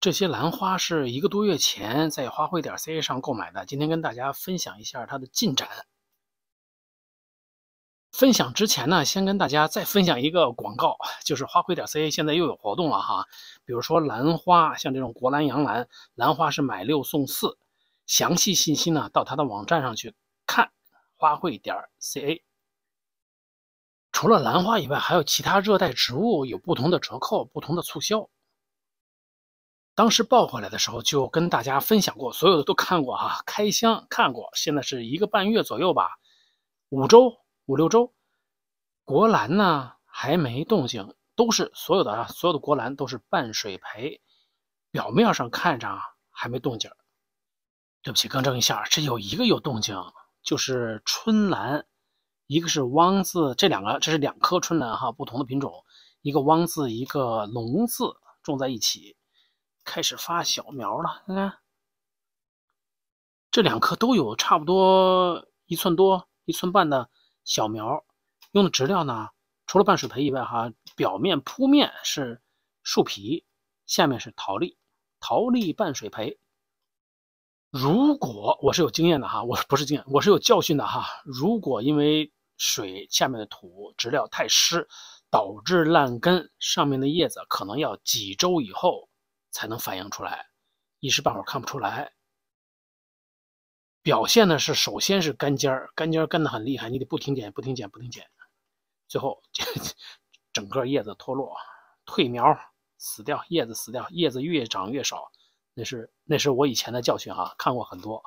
这些兰花是一个多月前在花卉点 C A 上购买的，今天跟大家分享一下它的进展。分享之前呢，先跟大家再分享一个广告，就是花卉点 C A 现在又有活动了哈，比如说兰花，像这种国兰、洋兰，兰花是买六送四，详细信息呢到他的网站上去看，花卉点 C A。除了兰花以外，还有其他热带植物有不同的折扣、不同的促销。当时抱回来的时候就跟大家分享过，所有的都看过哈，开箱看过。现在是一个半月左右吧，五周五六周，国兰呢还没动静，都是所有的啊，所有的国兰都是半水培，表面上看着还没动静。对不起，更正一下，这有一个有动静，就是春兰，一个是汪字，这两个这是两颗春兰哈，不同的品种，一个汪字，一个龙字，种在一起。开始发小苗了，看看这两棵都有差不多一寸多、一寸半的小苗。用的植料呢，除了半水培以外，哈，表面铺面是树皮，下面是陶粒，陶粒半水培。如果我是有经验的哈，我不是经验，我是有教训的哈。如果因为水下面的土植料太湿，导致烂根，上面的叶子可能要几周以后。才能反映出来，一时半会儿看不出来。表现呢是首先是干尖儿，干尖儿干的很厉害，你得不停剪不停剪不停剪，最后整个叶子脱落、退苗、死掉，叶子死掉，叶子越长越少。那是那是我以前的教训哈，看过很多。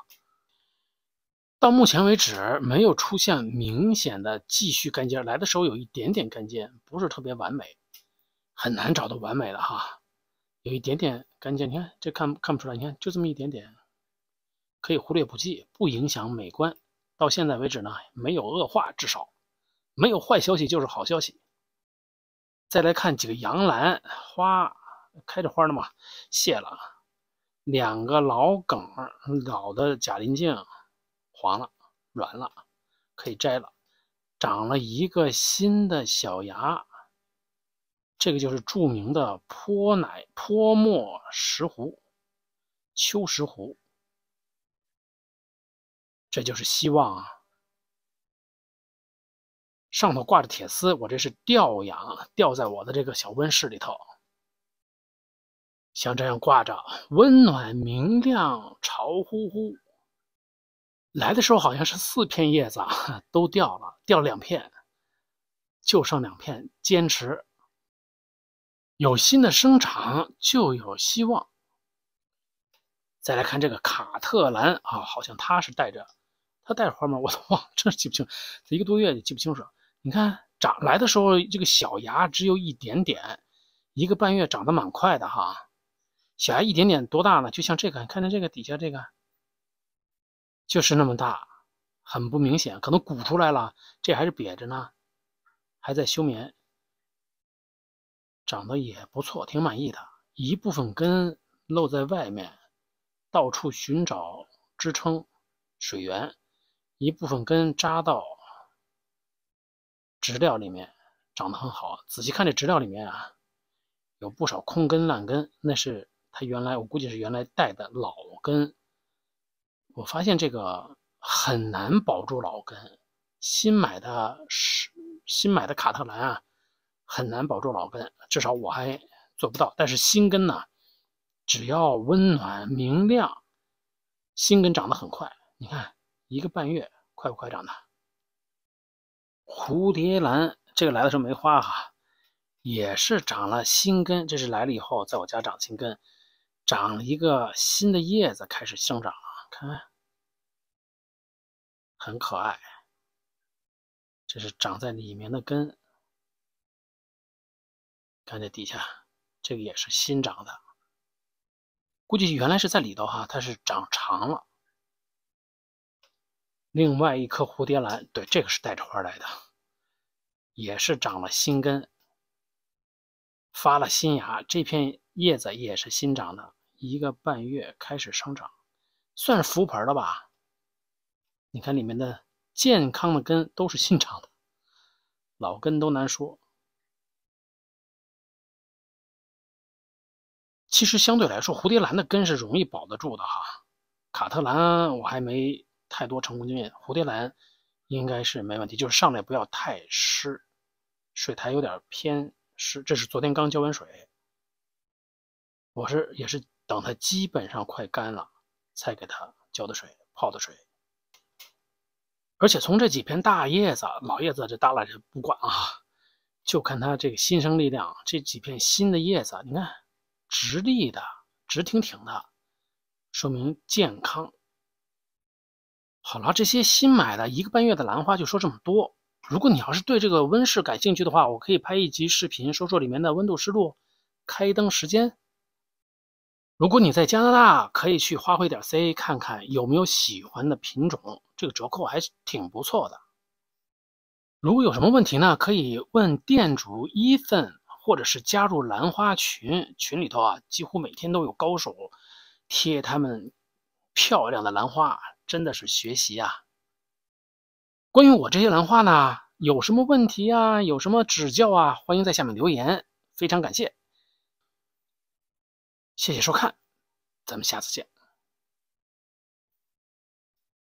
到目前为止没有出现明显的继续干尖儿，来的时候有一点点干尖，不是特别完美，很难找到完美的哈。有一点点干净，你看这看看不出来，你看就这么一点点，可以忽略不计，不影响美观。到现在为止呢，没有恶化，至少没有坏消息就是好消息。再来看几个洋兰花开着花呢嘛，谢了。两个老梗老的假鳞茎黄了软了，可以摘了，长了一个新的小芽。这个就是著名的泼奶泼墨石斛，秋石斛。这就是希望，啊！上头挂着铁丝，我这是吊养，吊在我的这个小温室里头。像这样挂着，温暖明亮，潮乎乎。来的时候好像是四片叶子啊，都掉了，掉了两片，就剩两片，坚持。有新的生长就有希望。再来看这个卡特兰啊，好像它是带着它带花吗？我都忘，这记不清，一个多月记不清楚了。你看长来的时候，这个小芽只有一点点，一个半月长得蛮快的哈。小芽一点点多大呢？就像这个，看着这个底下这个，就是那么大，很不明显，可能鼓出来了，这还是瘪着呢，还在休眠。长得也不错，挺满意的。一部分根露在外面，到处寻找支撑、水源；一部分根扎到植料里面，长得很好。仔细看这植料里面啊，有不少空根、烂根，那是它原来我估计是原来带的老根。我发现这个很难保住老根。新买的是新买的卡特兰啊。很难保住老根，至少我还做不到。但是新根呢？只要温暖明亮，新根长得很快。你看，一个半月快不快长的？蝴蝶兰这个来的时候没花哈，也是长了新根。这是来了以后在我家长新根，长了一个新的叶子开始生长了。看，很可爱。这是长在里面的根。看这底下，这个也是新长的，估计原来是在里头哈，它是长长了。另外一颗蝴蝶兰，对，这个是带着花来的，也是长了新根，发了新芽，这片叶子也是新长的，一个半月开始生长，算是浮盆了吧？你看里面的健康的根都是新长的，老根都难说。其实相对来说，蝴蝶兰的根是容易保得住的哈。卡特兰我还没太多成功经验，蝴蝶兰应该是没问题，就是上来不要太湿，水苔有点偏湿。这是昨天刚浇完水，我是也是等它基本上快干了，才给它浇的水泡的水。而且从这几片大叶子、老叶子这耷拉着不管啊，就看它这个新生力量，这几片新的叶子，你看。直立的，直挺挺的，说明健康。好了，这些新买的一个半月的兰花就说这么多。如果你要是对这个温室感兴趣的话，我可以拍一集视频，说说里面的温度、湿度、开灯时间。如果你在加拿大，可以去花卉点 .ca 看看有没有喜欢的品种，这个折扣还是挺不错的。如果有什么问题呢，可以问店主伊森。或者是加入兰花群，群里头啊，几乎每天都有高手贴他们漂亮的兰花，真的是学习啊。关于我这些兰花呢，有什么问题啊，有什么指教啊，欢迎在下面留言，非常感谢，谢谢收看，咱们下次见。